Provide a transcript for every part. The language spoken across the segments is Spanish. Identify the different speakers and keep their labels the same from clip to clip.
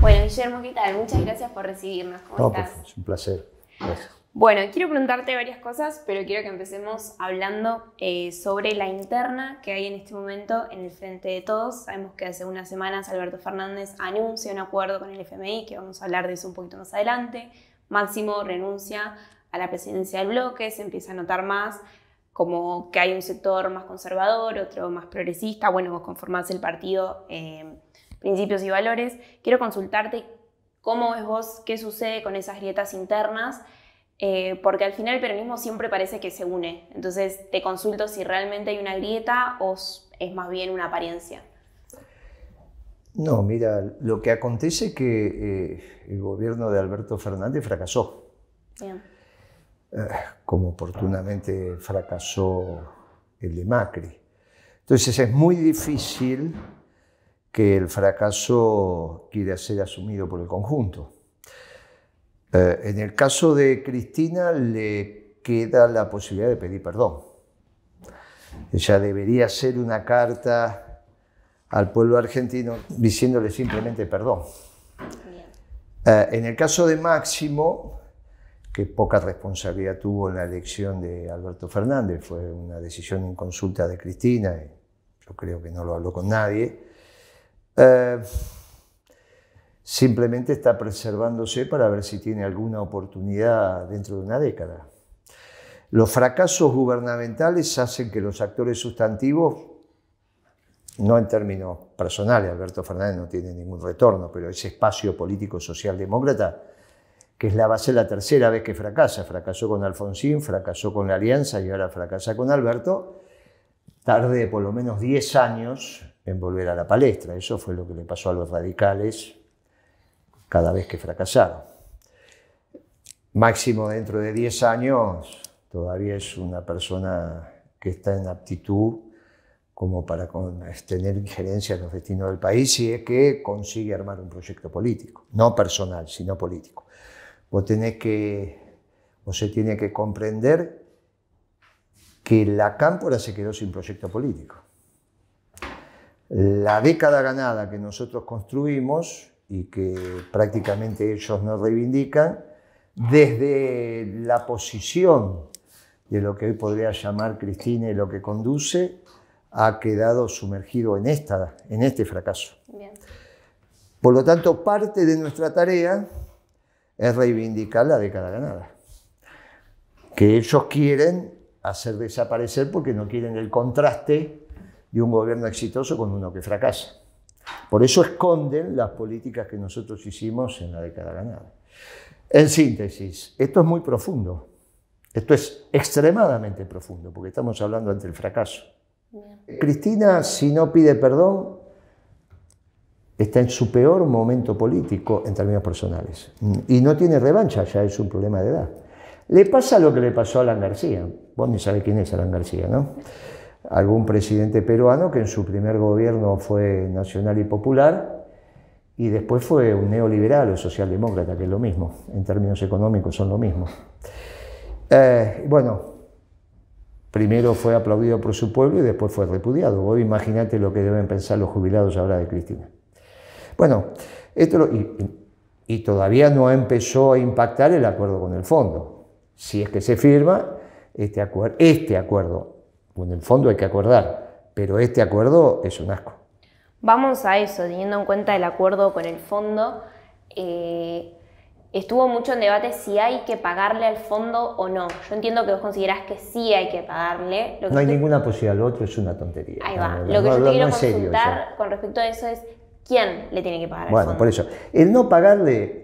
Speaker 1: Bueno, Guillermo, ¿qué tal? Muchas gracias por recibirnos. no, pues,
Speaker 2: es un placer.
Speaker 1: Bueno, quiero preguntarte varias cosas, pero quiero que empecemos hablando eh, sobre la interna que hay en este momento en el Frente de Todos. Sabemos que hace unas semanas Alberto Fernández anuncia un acuerdo con el FMI, que vamos a hablar de eso un poquito más adelante. Máximo renuncia a la presidencia del bloque, se empieza a notar más como que hay un sector más conservador, otro más progresista, bueno, vos conformás el partido eh, Principios y Valores. Quiero consultarte cómo es vos qué sucede con esas grietas internas, eh, porque al final el peronismo siempre parece que se une. Entonces te consulto si realmente hay una grieta o es más bien una apariencia.
Speaker 2: No, mira, lo que acontece es que eh, el gobierno de Alberto Fernández fracasó. Bien eh, como oportunamente fracasó el de Macri. Entonces es muy difícil que el fracaso quiera ser asumido por el conjunto. Eh, en el caso de Cristina le queda la posibilidad de pedir perdón. Ella debería ser una carta al pueblo argentino diciéndole simplemente perdón. Eh, en el caso de Máximo, que poca responsabilidad tuvo en la elección de Alberto Fernández. Fue una decisión en consulta de Cristina, yo creo que no lo habló con nadie. Eh, simplemente está preservándose para ver si tiene alguna oportunidad dentro de una década. Los fracasos gubernamentales hacen que los actores sustantivos, no en términos personales, Alberto Fernández no tiene ningún retorno, pero ese espacio político socialdemócrata que es la, base, la tercera vez que fracasa. Fracasó con Alfonsín, fracasó con la Alianza y ahora fracasa con Alberto. Tarde por lo menos 10 años en volver a la palestra. Eso fue lo que le pasó a los radicales cada vez que fracasaron. Máximo dentro de 10 años todavía es una persona que está en aptitud como para tener injerencia en los destinos del país y es que consigue armar un proyecto político, no personal, sino político tenés que, o se tiene que comprender que la cámpora se quedó sin proyecto político. La década ganada que nosotros construimos y que prácticamente ellos nos reivindican, desde la posición de lo que hoy podría llamar Cristina y lo que conduce, ha quedado sumergido en, esta, en este fracaso. Por lo tanto, parte de nuestra tarea es reivindicar la década ganada, que ellos quieren hacer desaparecer porque no quieren el contraste de un gobierno exitoso con uno que fracasa. Por eso esconden las políticas que nosotros hicimos en la década ganada. En síntesis, esto es muy profundo, esto es extremadamente profundo, porque estamos hablando ante el fracaso. Cristina, si no pide perdón, está en su peor momento político en términos personales. Mm, y no tiene revancha, ya es un problema de edad. Le pasa lo que le pasó a Alan García. Vos ni sabés quién es Alan García, ¿no? Algún presidente peruano que en su primer gobierno fue nacional y popular y después fue un neoliberal o socialdemócrata, que es lo mismo. En términos económicos son lo mismo. Eh, bueno, primero fue aplaudido por su pueblo y después fue repudiado. Vos imaginate lo que deben pensar los jubilados ahora de Cristina. Bueno, esto y, todavía no empezó a impactar el acuerdo con el fondo. Si es que se firma este, acuerdo, este acuerdo, con el fondo hay que acordar, pero este acuerdo es un asco.
Speaker 1: Vamos a eso, teniendo en cuenta el acuerdo con el fondo, eh, estuvo mucho en debate si hay que pagarle al fondo o no. Yo entiendo que vos considerás que sí hay que pagarle. no hay
Speaker 2: ninguna posibilidad, lo otro es una tontería. Ahí va. lo, que yo quiero consultar
Speaker 1: con respecto a eso es ¿quién le tiene que pagar? Al bueno, por
Speaker 2: eso, el no pagarle,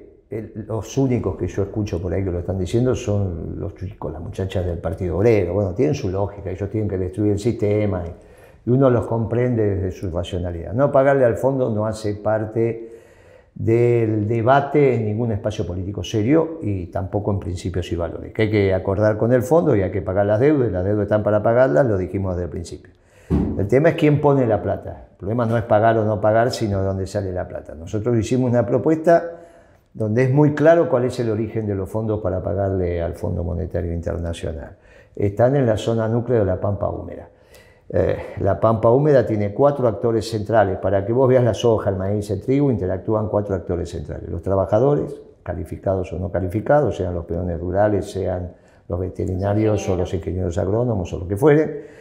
Speaker 2: los únicos que yo escucho por ahí que lo están diciendo son los chicos, las muchachas del Partido Obrero, bueno, tienen su lógica, ellos tienen que destruir el sistema y, uno los comprende desde su racionalidad. No pagarle al fondo no hace parte del debate en ningún espacio político serio y tampoco en principios y valores, que hay que acordar con el fondo y hay que pagar las deudas, las deudas están para pagarlas, lo dijimos desde el principio. El tema es quién pone la plata. El problema no es pagar o no pagar, sino dónde sale la plata. Nosotros hicimos una propuesta donde es muy claro cuál es el origen de los fondos para pagarle al Fondo Monetario Internacional. Están en la zona núcleo de la Pampa Húmeda. Eh, la Pampa Húmeda tiene cuatro actores centrales. Para que vos veas la soja, el maíz, el trigo, interactúan cuatro actores centrales. Los trabajadores, calificados o no calificados, sean los peones rurales, sean los veterinarios o los ingenieros agrónomos o lo que fuere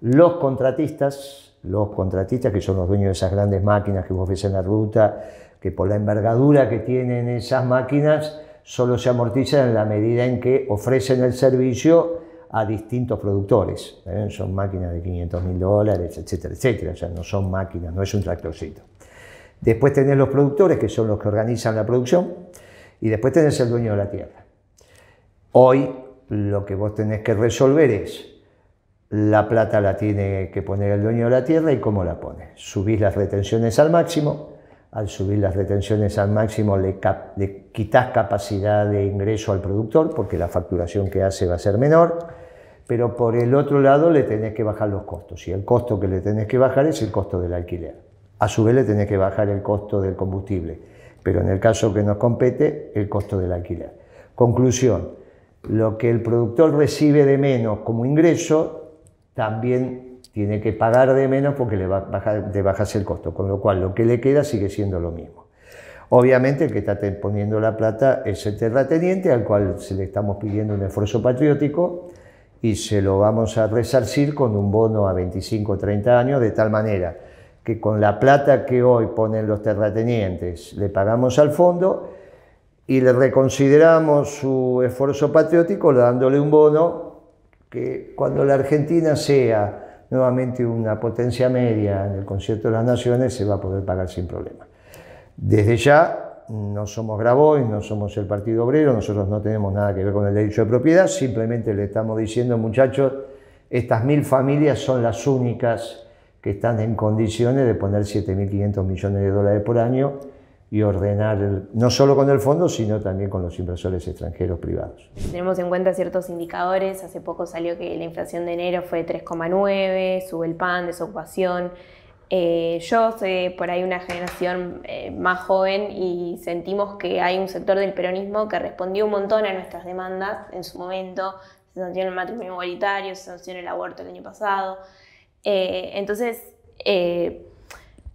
Speaker 2: los contratistas, los contratistas que son los dueños de esas grandes máquinas que vos ves en la ruta, que por la envergadura que tienen esas máquinas, solo se amortizan en la medida en que ofrecen el servicio a distintos productores. ¿eh? Son máquinas de 500 mil dólares, etcétera, etcétera. O sea, no son máquinas, no es un tractorcito. Después tenés los productores, que son los que organizan la producción, y después tenés el dueño de la tierra. Hoy lo que vos tenés que resolver es la plata la tiene que poner el dueño de la tierra y cómo la pone. Subís las retenciones al máximo, al subir las retenciones al máximo le, quitas capacidad de ingreso al productor porque la facturación que hace va a ser menor, pero por el otro lado le tenés que bajar los costos y el costo que le tenés que bajar es el costo del alquiler. A su vez le tenés que bajar el costo del combustible, pero en el caso que nos compete, el costo del alquiler. Conclusión, lo que el productor recibe de menos como ingreso también tiene que pagar de menos porque le, baja, le bajas el costo, con lo cual lo que le queda sigue siendo lo mismo. Obviamente el que está poniendo la plata es el terrateniente, al cual se le estamos pidiendo un esfuerzo patriótico y se lo vamos a resarcir con un bono a 25 o 30 años, de tal manera que con la plata que hoy ponen los terratenientes le pagamos al fondo y le reconsideramos su esfuerzo patriótico dándole un bono que cuando la Argentina sea nuevamente una potencia media en el concierto de las naciones, se va a poder pagar sin problema. Desde ya no somos Grabois, no somos el Partido Obrero, nosotros no tenemos nada que ver con el derecho de propiedad, simplemente le estamos diciendo, muchachos, estas mil familias son las únicas que están en condiciones de poner 7.500 millones de dólares por año y ordenar, no solo con el fondo, sino también con los inversores extranjeros privados.
Speaker 1: Tenemos en cuenta ciertos indicadores, hace poco salió que la inflación de enero fue 3,9, sube el pan, desocupación. Eh, yo soy por ahí una generación eh, más joven y sentimos que hay un sector del peronismo que respondió un montón a nuestras demandas en su momento. Se sancionó el matrimonio igualitario, se sancionó el aborto el año pasado. Eh, entonces,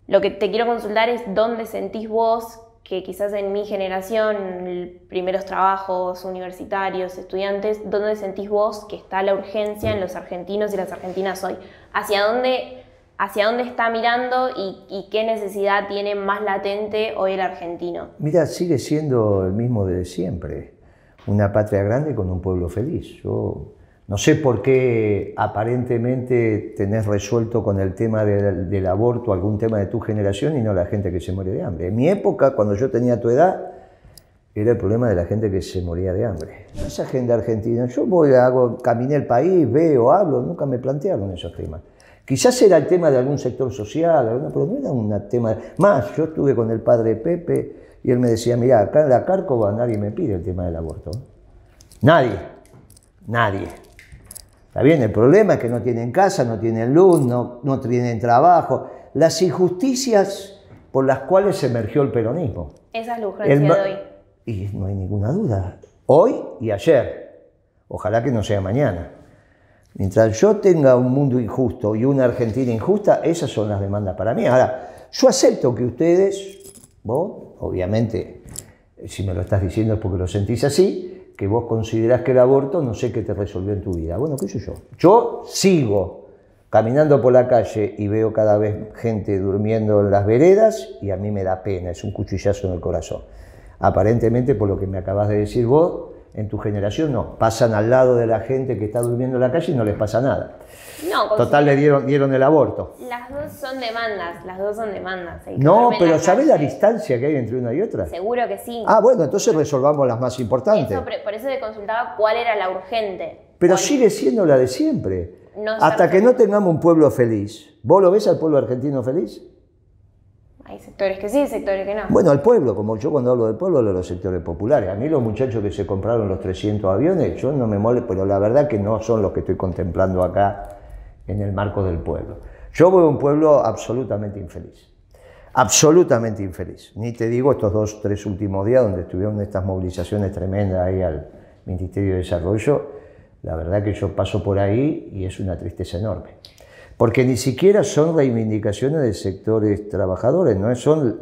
Speaker 1: lo que te quiero consultar es dónde sentís vos que quizás en mi generación, primeros trabajos universitarios, estudiantes, ¿dónde sentís vos que está la urgencia en los argentinos y las argentinas hoy? ¿Hacia dónde, hacia dónde está mirando y, qué necesidad tiene más latente hoy el argentino?
Speaker 2: Mira, sigue siendo el mismo de siempre, una patria grande con un pueblo feliz. No sé por qué aparentemente tenés resuelto con el tema del, aborto algún tema de tu generación y no la gente que se muere de hambre. En mi época, cuando yo tenía tu edad, era el problema de la gente que se moría de hambre. Esa gente argentina, yo voy, hago, caminé el país, veo, hablo, nunca me plantearon esos temas. Quizás era el tema de algún sector social, pero no era un tema. Más, yo estuve con el padre Pepe y él me decía, mira, acá en la Cárcova nadie me pide el tema del aborto. Nadie, nadie. Está bien, el problema es que no tienen casa, no tienen luz, no, no tienen trabajo. Las injusticias por las cuales emergió el peronismo.
Speaker 1: Esa es la de hoy.
Speaker 2: Y no hay ninguna duda. Hoy y ayer. Ojalá que no sea mañana. Mientras yo tenga un mundo injusto y una Argentina injusta, esas son las demandas para mí. Ahora, yo acepto que ustedes, vos, obviamente, si me lo estás diciendo es porque lo sentís así, que vos considerás que el aborto no sé qué te resolvió en tu vida. Bueno, qué sé yo. Yo sigo caminando por la calle y veo cada vez gente durmiendo en las veredas y a mí me da pena, es un cuchillazo en el corazón. Aparentemente, por lo que me acabas de decir vos, en tu generación no, pasan al lado de la gente que está durmiendo en la calle y no les pasa nada. No, Total, le dieron, el aborto.
Speaker 1: Las dos son demandas, las dos son demandas. No, pero ¿sabes la
Speaker 2: distancia que hay entre una y otra?
Speaker 1: Seguro que sí. Ah, bueno,
Speaker 2: entonces resolvamos las más importantes.
Speaker 1: por eso te consultaba cuál era la urgente.
Speaker 2: Pero sigue siendo la de siempre. Hasta que no tengamos un pueblo feliz. ¿Vos lo ves al pueblo argentino feliz?
Speaker 1: Hay sectores que sí, sectores que no. Bueno,
Speaker 2: al pueblo, como yo cuando hablo del pueblo, hablo de los sectores populares. A mí los muchachos que se compraron los 300 aviones, yo no me mole, pero la verdad que no son los que estoy contemplando acá en el marco del pueblo. Yo veo un pueblo absolutamente infeliz, absolutamente infeliz. Ni te digo estos dos, tres últimos días donde estuvieron estas movilizaciones tremendas ahí al Ministerio de Desarrollo, la verdad que yo paso por ahí y es una tristeza enorme porque ni siquiera son reivindicaciones de sectores trabajadores, no son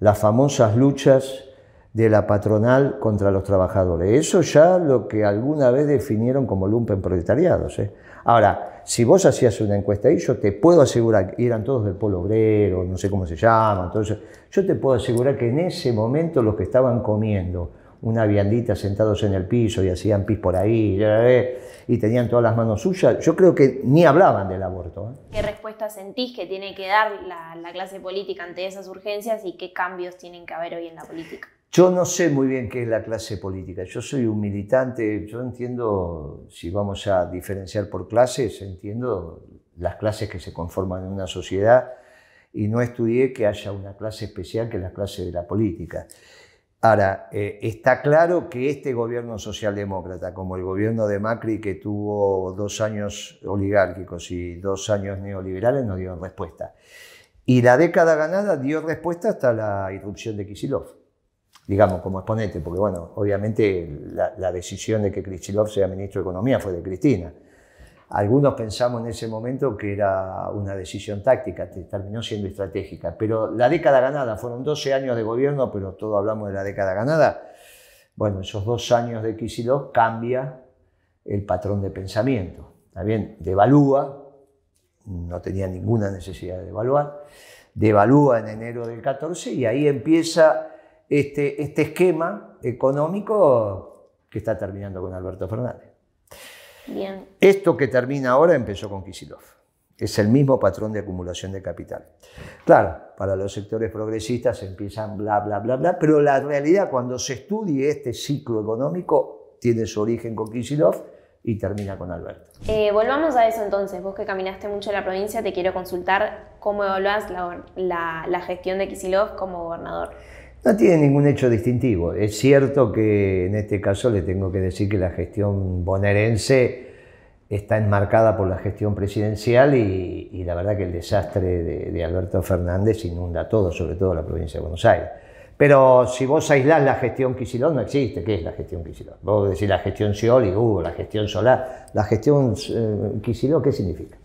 Speaker 2: las famosas luchas de la patronal contra los trabajadores. Eso ya lo que alguna vez definieron como lumpen proletariados. ¿eh? Ahora, si vos hacías una encuesta ahí, yo te puedo asegurar, que eran todos del pueblo obrero, no sé cómo se llama, entonces, yo te puedo asegurar que en ese momento los que estaban comiendo una viandita sentados en el piso y hacían pis por ahí eh, eh, y tenían todas las manos suyas, yo creo que ni hablaban del aborto. ¿eh?
Speaker 1: ¿Qué respuesta sentís que tiene que dar la, la, clase política ante esas urgencias y qué cambios tienen que haber hoy en la
Speaker 2: política? Yo no sé muy bien qué es la clase política. Yo soy un militante, yo entiendo, si vamos a diferenciar por clases, entiendo las clases que se conforman en una sociedad y no estudié que haya una clase especial que es la clase de la política. Ahora, eh, está claro que este gobierno socialdemócrata, como el gobierno de Macri, que tuvo dos años oligárquicos y dos años neoliberales, no dieron respuesta. Y la década ganada dio respuesta hasta la irrupción de Kisilov, digamos, como exponente, porque, bueno, obviamente la, la decisión de que Kisilov sea ministro de Economía fue de Cristina. Algunos pensamos en ese momento que era una decisión táctica, terminó siendo estratégica. Pero la década ganada, fueron 12 años de gobierno, pero todos hablamos de la década ganada. Bueno, esos dos años de Kicillof cambia el patrón de pensamiento. También devalúa, no tenía ninguna necesidad de devaluar, devalúa en enero del 14 y ahí empieza este, este esquema económico que está terminando con Alberto Fernández. Bien. Esto que termina ahora empezó con Kisilov. Es el mismo patrón de acumulación de capital. Claro, para los sectores progresistas empiezan bla, bla, bla, bla, pero la realidad cuando se estudie este ciclo económico tiene su origen con Kisilov y termina con Alberto.
Speaker 1: Eh, volvamos a eso entonces. Vos que caminaste mucho en la provincia, te quiero consultar cómo evaluás la, la gestión de Kisilov como gobernador.
Speaker 2: No tiene ningún hecho distintivo. Es cierto que en este caso le tengo que decir que la gestión bonaerense está enmarcada por la gestión presidencial y, la verdad que el desastre de, Alberto Fernández inunda todo, sobre todo la provincia de Buenos Aires. Pero si vos aislás la gestión Quisilón, no existe. ¿Qué es la gestión Quisilón? Vos decís la gestión Scioli, uh, la gestión Solar. La gestión eh, ¿qué significa?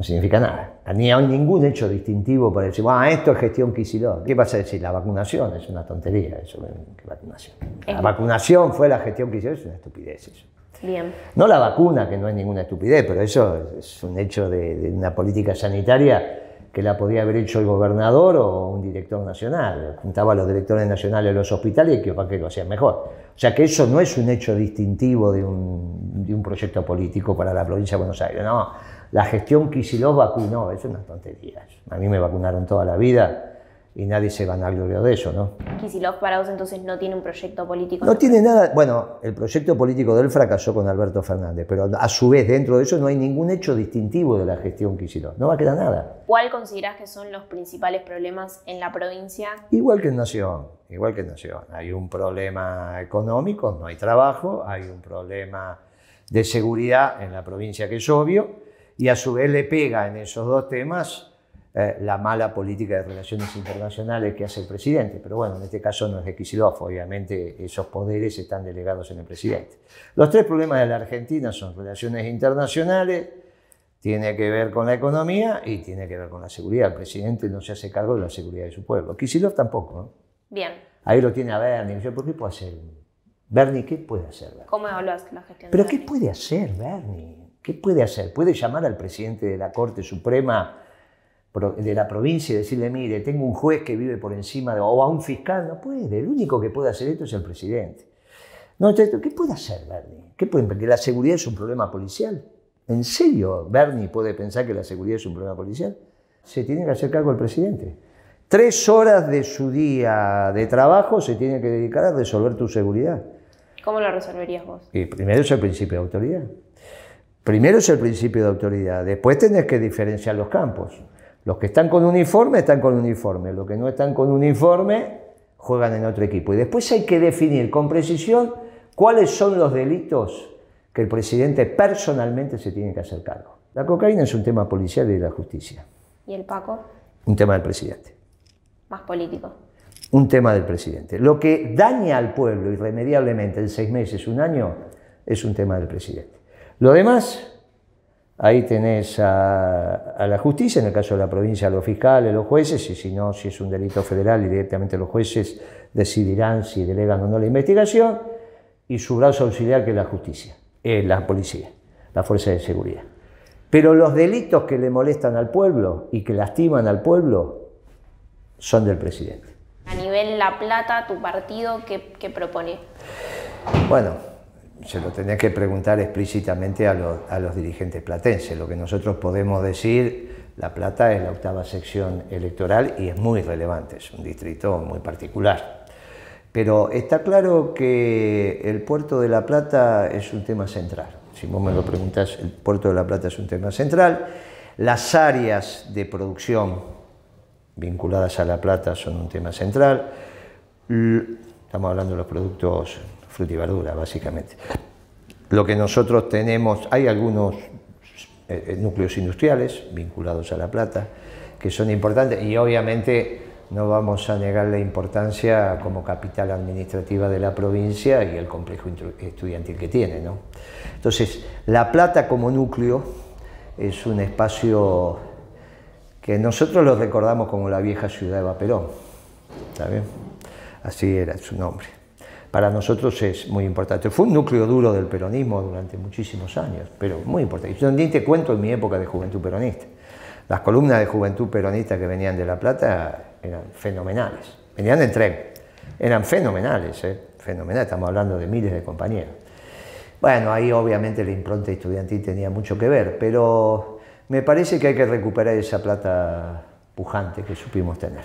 Speaker 2: no significa nada. Ni hay ningún hecho distintivo para decir, bueno esto es gestión Kicillof. ¿Qué pasa si decir? La vacunación es una tontería, eso, ¿qué vacunación? La eh. vacunación fue la gestión Kicillof, es una estupidez eso. Bien. No la vacuna, que no es ninguna estupidez, pero eso es un hecho de, una política sanitaria que la podía haber hecho el gobernador o un director nacional. Juntaba a los directores nacionales de los hospitales y que para qué lo hacían mejor. O sea que eso no es un hecho distintivo de un, de un proyecto político para la provincia de Buenos Aires. No, la gestión Kisilov vacunó, es una tontería. A mí me vacunaron toda la vida y nadie se vanaglorió de eso, ¿no?
Speaker 1: Kisilov parados entonces no tiene un proyecto político. No
Speaker 2: tiene nada, bueno, el proyecto político de él fracasó con Alberto Fernández, pero a su vez dentro de eso no hay ningún hecho distintivo de la gestión Kisilov, no va a quedar nada.
Speaker 1: ¿Cuál considerás que son los principales problemas en la provincia?
Speaker 2: Igual que en Nación, igual que en Nación. Hay un problema económico, no hay trabajo, hay un problema de seguridad en la provincia que es obvio, y a su vez le pega en esos dos temas eh, la mala política de relaciones internacionales que hace el presidente. Pero bueno, en este caso no es de obviamente esos poderes están delegados en el presidente. Los tres problemas de la Argentina son relaciones internacionales, tiene que ver con la economía y tiene que ver con la seguridad. El presidente no se hace cargo de la seguridad de su pueblo. Kisilov tampoco. ¿no? Bien. Ahí lo tiene a Bernie. Yo, ¿por qué puede hacer? Bernie, ¿qué puede hacer?
Speaker 1: ¿Cómo hablas la Pero
Speaker 2: ¿qué puede hacer Bernie? ¿Qué puede hacer? ¿Puede llamar al presidente de la Corte Suprema de la provincia y decirle, mire, tengo un juez que vive por encima de, o a un fiscal? No puede, el único que puede hacer esto es el presidente. No, ¿qué puede hacer Bernie? ¿Qué puede, porque la seguridad es un problema policial. ¿En serio Bernie puede pensar que la seguridad es un problema policial? Se tiene que hacer cargo el presidente. Tres horas de su día de trabajo se tiene que dedicar a resolver tu seguridad.
Speaker 1: ¿Cómo la resolverías vos?
Speaker 2: Y primero es el principio de autoridad. Primero es el principio de autoridad, después tenés que diferenciar los campos. Los que están con uniforme están con uniforme, los que no están con uniforme juegan en otro equipo. Y después hay que definir con precisión cuáles son los delitos que el presidente personalmente se tiene que hacer cargo. La cocaína es un tema policial y de la justicia. ¿Y el Paco? Un tema del presidente.
Speaker 1: Más político.
Speaker 2: Un tema del presidente. Lo que daña al pueblo irremediablemente en seis meses, un año, es un tema del presidente. Lo demás, ahí tenés a, la justicia, en el caso de la provincia, a los fiscales, los jueces, y si no, si es un delito federal, directamente los jueces decidirán si delegan o no la investigación, y su brazo auxiliar que es la justicia, eh, la policía, la fuerza de seguridad. Pero los delitos que le molestan al pueblo y que lastiman al pueblo son del presidente.
Speaker 1: A nivel La Plata, ¿tu partido qué propone?
Speaker 2: Bueno, se lo tenía que preguntar explícitamente a los, dirigentes platenses. Lo que nosotros podemos decir, La Plata es la octava sección electoral y es muy relevante, es un distrito muy particular. Pero está claro que el puerto de La Plata es un tema central. Si vos me lo preguntás, el puerto de La Plata es un tema central. Las áreas de producción vinculadas a La Plata son un tema central. Estamos hablando de los productos y verdura, básicamente. Lo que nosotros tenemos, hay algunos eh, eh, núcleos industriales vinculados a la plata que son importantes y obviamente no vamos a negar la importancia como capital administrativa de la provincia y el complejo estudiantil que tiene. Entonces, La Plata como núcleo es un espacio que nosotros lo recordamos como la vieja ciudad de Vaperón, Así era su nombre para nosotros es muy importante. Fue un núcleo duro del peronismo durante muchísimos años, pero muy importante. Yo ni te cuento en mi época de juventud peronista. Las columnas de juventud peronista que venían de La Plata eran fenomenales. Venían en tren, eran fenomenales, ¿eh? fenomenales. Estamos hablando de miles de compañeros. Bueno, ahí obviamente la impronta estudiantil tenía mucho que ver, pero me parece que hay que recuperar esa plata pujante que supimos tener.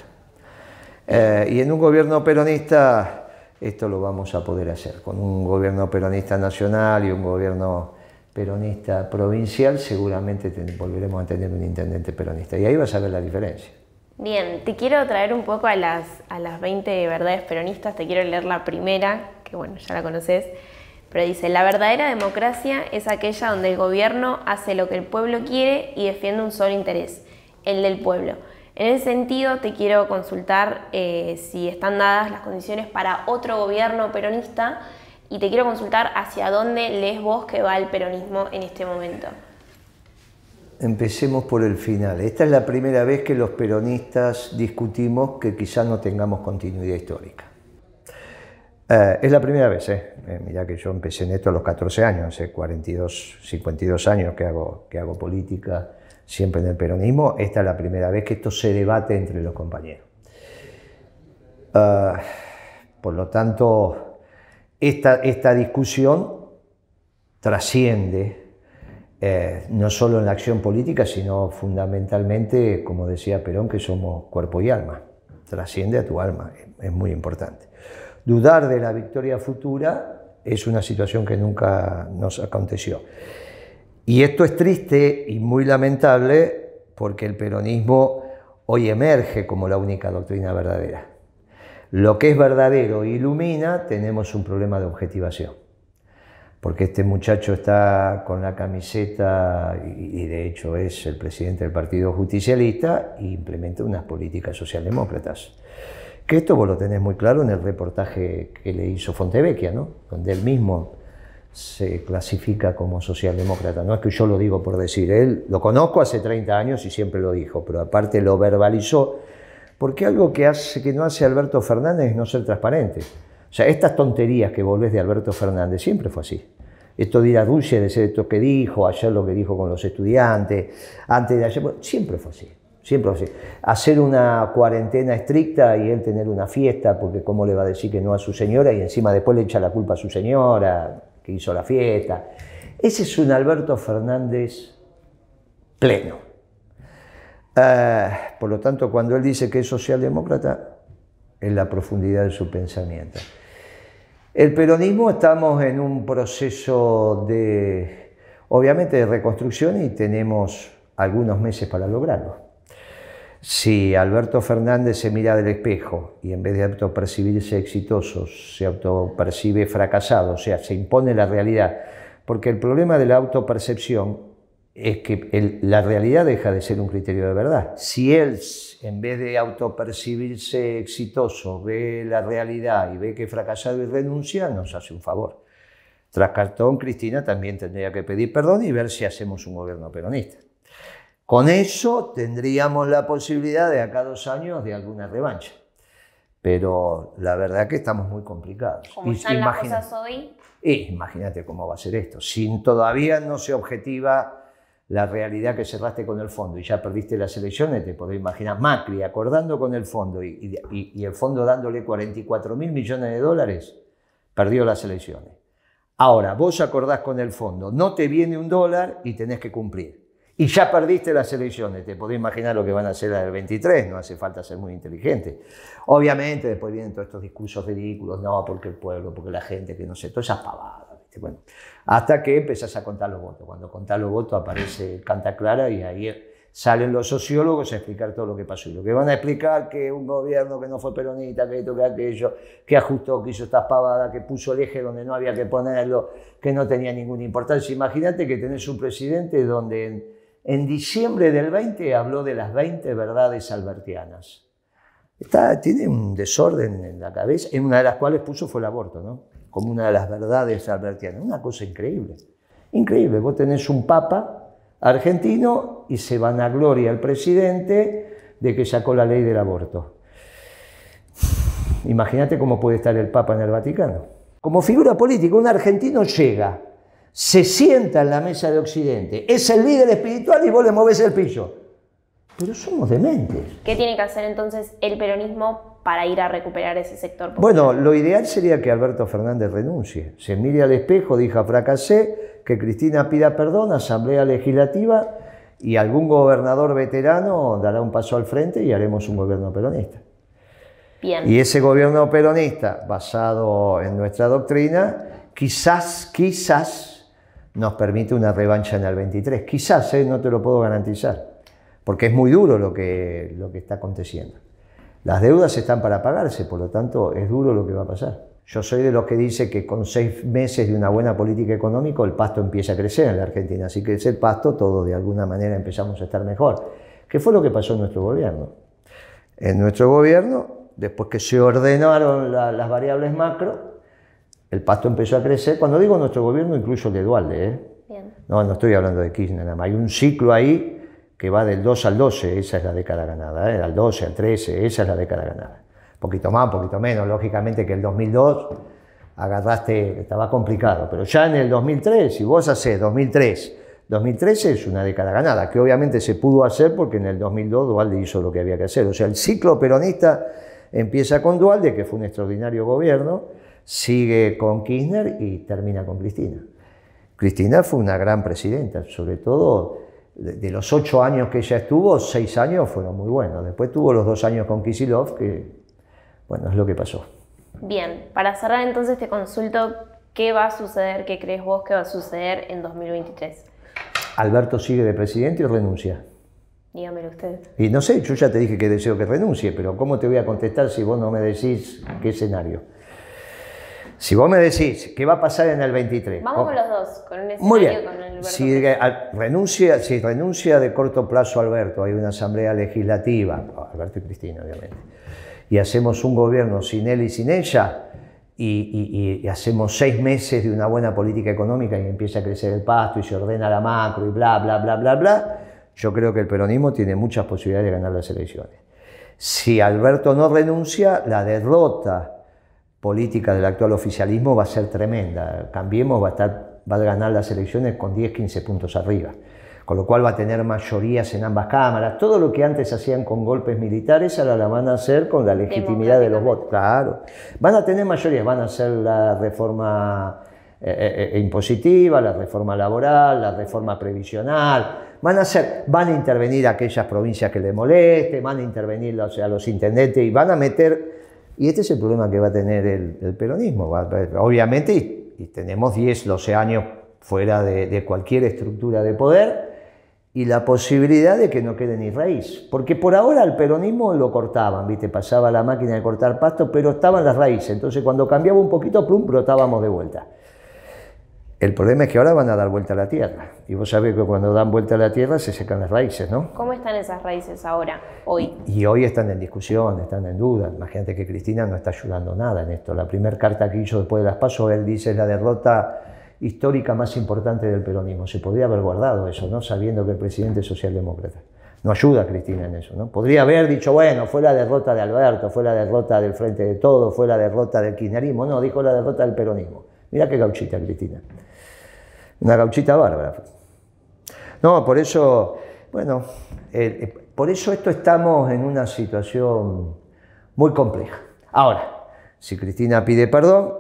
Speaker 2: Eh, y en un gobierno peronista esto lo vamos a poder hacer. Con un gobierno peronista nacional y un gobierno peronista provincial, seguramente volveremos a tener un intendente peronista. Y ahí vas a ver la diferencia.
Speaker 1: Bien, te quiero traer un poco a las, a las 20 verdades peronistas, te quiero leer la primera, que bueno, ya la conoces, pero dice, la verdadera democracia es aquella donde el gobierno hace lo que el pueblo quiere y defiende un solo interés, el del pueblo en ese sentido, te quiero consultar eh, si están dadas las condiciones para otro gobierno peronista y te quiero consultar hacia dónde lees vos que va el peronismo en este momento.
Speaker 2: Empecemos por el final. Esta es la primera vez que los peronistas discutimos que quizás no tengamos continuidad histórica. Eh, es la primera vez, eh. eh. mirá que yo empecé en esto a los 14 años, hace 42, 52 años que hago, que hago política siempre en el peronismo, esta es la primera vez que esto se debate entre los compañeros. Ah, por lo tanto, esta, esta discusión trasciende eh, no solo en la acción política, sino fundamentalmente, como decía Perón, que somos cuerpo y alma. Trasciende a tu alma, es muy importante. Dudar de la victoria futura es una situación que nunca nos aconteció. Y esto es triste y muy lamentable porque el peronismo hoy emerge como la única doctrina verdadera. Lo que es verdadero e ilumina, tenemos un problema de objetivación. Porque este muchacho está con la camiseta, y de hecho es el presidente del Partido Justicialista, e implementa unas políticas socialdemócratas. Que esto vos lo tenés muy claro en el reportaje que le hizo Fontevecchia, ¿no? Donde él mismo se clasifica como socialdemócrata. No es que yo lo digo por decir, él lo conozco hace 30 años y siempre lo dijo, pero aparte lo verbalizó, porque algo que, hace, que no hace Alberto Fernández es no ser transparente. O sea, estas tonterías que volvés de Alberto Fernández siempre fue así. Esto de ir a Dulce, de ser esto que dijo, ayer lo que dijo con los estudiantes, antes de ayer, siempre fue así. Siempre fue así. Hacer una cuarentena estricta y él tener una fiesta, porque cómo le va a decir que no a su señora y encima después le echa la culpa a su señora que hizo la fiesta. Ese es un Alberto Fernández pleno. Ah, por lo tanto, cuando él dice que es socialdemócrata, es la profundidad de su pensamiento. El peronismo estamos en un proceso de, obviamente, de reconstrucción y tenemos algunos meses para lograrlo. Si Alberto Fernández se mira del espejo y en vez de autopercibirse exitoso, se autopercibe fracasado, o sea, se impone la realidad, porque el problema de la autopercepción es que la realidad deja de ser un criterio de verdad. Si él, en vez de autopercibirse exitoso, ve la realidad y ve que fracasado y renuncia, nos hace un favor. Tras cartón, Cristina también tendría que pedir perdón y ver si hacemos un gobierno peronista. Con eso tendríamos la posibilidad de acá dos años de alguna revancha. Pero la verdad que estamos muy complicados. Como están las cosas hoy. Imagínate cómo va a ser esto. Si todavía no se objetiva la realidad que cerraste con el fondo y ya perdiste las elecciones, te podés imaginar Macri acordando con el fondo y, y el fondo dándole 44 mil millones de dólares, perdió las elecciones. Ahora, vos acordás con el fondo, no te viene un dólar y tenés que cumplir y ya perdiste las elecciones. Te podés imaginar lo que van a hacer el 23, no hace falta ser muy inteligente. Obviamente, después vienen todos estos discursos ridículos, no, porque el pueblo, porque la gente, que no sé, todas esas pavadas. Bueno, hasta que empezás a contar los votos. Cuando contás los votos aparece Canta Clara y ahí salen los sociólogos a explicar todo lo que pasó. Y lo que van a explicar que un gobierno que no fue peronista, que esto, que aquello, que ajustó, que hizo estas pavadas, que puso el eje donde no había que ponerlo, que no tenía ninguna importancia. Imagínate que tenés un presidente donde en diciembre del 20 habló de las 20 verdades albertianas. Está, tiene un desorden en la cabeza, en una de las cuales puso fue el aborto, ¿no? como una de las verdades albertianas. Una cosa increíble, increíble. Vos tenés un papa argentino y se van a gloria el presidente de que sacó la ley del aborto. Imagínate cómo puede estar el papa en el Vaticano. Como figura política, un argentino llega se sienta en la mesa de Occidente, es el líder espiritual y vos le mueves el pillo. Pero somos dementes.
Speaker 1: ¿Qué tiene que hacer entonces el peronismo para ir a recuperar ese sector? Bueno,
Speaker 2: lo ideal sería que Alberto Fernández renuncie, se mire al espejo, diga fracasé, que Cristina pida perdón, asamblea legislativa y algún gobernador veterano dará un paso al frente y haremos un gobierno peronista. Bien. Y ese gobierno peronista, basado en nuestra doctrina, quizás, quizás nos permite una revancha en el 23. Quizás, ¿eh? no te lo puedo garantizar, porque es muy duro lo que, lo que está aconteciendo. Las deudas están para pagarse, por lo tanto es duro lo que va a pasar. Yo soy de los que dice que con seis meses de una buena política económica el pasto empieza a crecer en la Argentina, así que el pasto todo de alguna manera empezamos a estar mejor. ¿Qué fue lo que pasó en nuestro gobierno? En nuestro gobierno, después que se ordenaron las variables macro, el pasto empezó a crecer, cuando digo nuestro gobierno, incluso el de Dualde, ¿eh? No, no estoy hablando de Kirchner nada Hay un ciclo ahí que va del 2 al 12, esa es la década ganada, ¿eh? al 12, al 13, esa es la década ganada. Poquito más, poquito menos, lógicamente que el 2002 agarraste, estaba complicado, pero ya en el 2003, si vos haces 2003, 2013 es una década ganada, que obviamente se pudo hacer porque en el 2002 Dualde hizo lo que había que hacer. O sea, el ciclo peronista Empieza con Dualde, que fue un extraordinario gobierno, sigue con Kirchner y termina con Cristina. Cristina fue una gran presidenta, sobre todo de los ocho años que ella estuvo, seis años fueron muy buenos. Después tuvo los dos años con Kisilov, que bueno, es lo que pasó.
Speaker 1: Bien, para cerrar entonces te consulto, ¿qué va a suceder, qué crees vos que va a suceder en 2023?
Speaker 2: Alberto sigue de presidente y renuncia usted. Y no sé, yo ya te dije que deseo que renuncie, pero ¿cómo te voy a contestar si vos no me decís qué escenario? Si vos me decís qué va a pasar en el 23. Vamos con,
Speaker 1: los dos, con un escenario, Muy bien. si,
Speaker 2: renuncia, si renuncia de corto plazo Alberto, hay una asamblea legislativa, Alberto y Cristina, obviamente, y hacemos un gobierno sin él y sin ella, y, y, hacemos seis meses de una buena política económica y empieza a crecer el pasto y se ordena la macro y bla, bla, bla, bla, bla, yo creo que el peronismo tiene muchas posibilidades de ganar las elecciones. Si Alberto no renuncia, la derrota política del actual oficialismo va a ser tremenda. Cambiemos va a, va a ganar las elecciones con 10, 15 puntos arriba, con lo cual va a tener mayorías en ambas cámaras. Todo lo que antes hacían con golpes militares ahora la van a hacer con la legitimidad de los votos. Claro, van a tener mayorías, van a hacer la reforma eh, eh, eh, impositiva, la reforma laboral, la reforma previsional van a hacer, van a intervenir aquellas provincias que le molesten, van a intervenir o sea, los intendentes y van a meter. Y este es el problema que va a tener el, peronismo. obviamente, y, tenemos 10, 12 años fuera de, cualquier estructura de poder y la posibilidad de que no quede ni raíz. Porque por ahora el peronismo lo cortaban, ¿viste? Pasaba la máquina de cortar pasto, pero estaban las raíces. Entonces cuando cambiaba un poquito, plum, brotábamos de vuelta. El problema es que ahora van a dar vuelta a la tierra. Y vos sabés que cuando dan vuelta a la tierra se secan las raíces, ¿no?
Speaker 1: ¿Cómo están esas raíces ahora, hoy?
Speaker 2: Y, hoy están en discusión, están en duda. Imagínate que Cristina no está ayudando nada en esto. La primera carta que hizo después de las pasos, él dice la derrota histórica más importante del peronismo. Se podría haber guardado eso, ¿no? Sabiendo que el presidente es socialdemócrata. No ayuda a Cristina en eso, ¿no? Podría haber dicho, bueno, fue la derrota de Alberto, fue la derrota del Frente de Todo, fue la derrota del kirchnerismo. No, dijo la derrota del peronismo. Mira qué gauchita Cristina. Una gauchita bárbara. No, por eso, bueno, eh, por eso esto estamos en una situación muy compleja. Ahora, si Cristina pide perdón,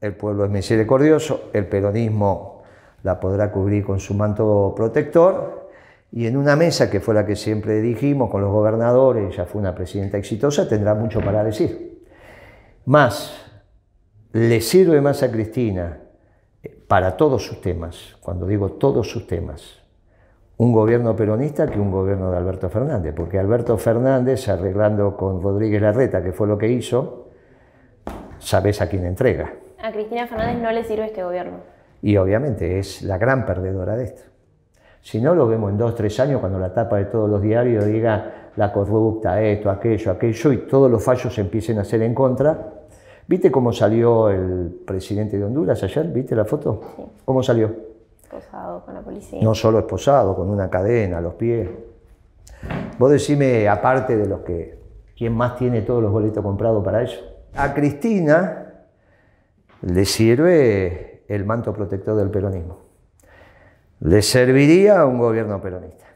Speaker 2: el pueblo es misericordioso, el peronismo la podrá cubrir con su manto protector y en una mesa que fue la que siempre dijimos con los gobernadores, ya fue una presidenta exitosa, tendrá mucho para decir. Más, le sirve más a Cristina para todos sus temas, cuando digo todos sus temas, un gobierno peronista que un gobierno de Alberto Fernández, porque Alberto Fernández, arreglando con Rodríguez Larreta, que fue lo que hizo, sabes a quién entrega.
Speaker 1: A Cristina Fernández no le sirve este gobierno.
Speaker 2: Y obviamente es la gran perdedora de esto. Si no, lo vemos en dos, tres años, cuando la tapa de todos los diarios diga la corrupta, esto, aquello, aquello, y todos los fallos empiecen a ser en contra, ¿Viste cómo salió el presidente de Honduras ayer? ¿Viste la foto? ¿Cómo salió?
Speaker 1: Esposado con la policía. No solo
Speaker 2: esposado, con una cadena a los pies. Vos decime, aparte de los que, ¿quién más tiene todos los boletos comprados para eso? A Cristina le sirve el manto protector del peronismo. Le serviría a un gobierno peronista.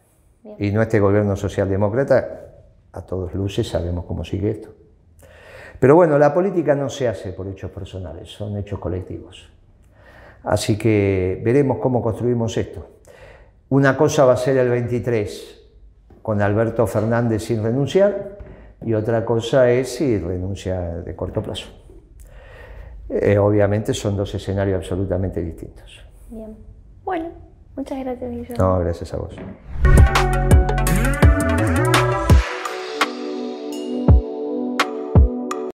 Speaker 2: Bien. Y no este gobierno socialdemócrata, a todos luces sabemos cómo sigue esto. Pero bueno, la política no se hace por hechos personales, son hechos colectivos. Así que veremos cómo construimos esto. Una cosa va a ser el 23 con Alberto Fernández sin renunciar y otra cosa es si renuncia de corto plazo. Eh, obviamente son dos escenarios absolutamente distintos.
Speaker 1: Bien. Bueno, muchas gracias, No,
Speaker 2: gracias a vos.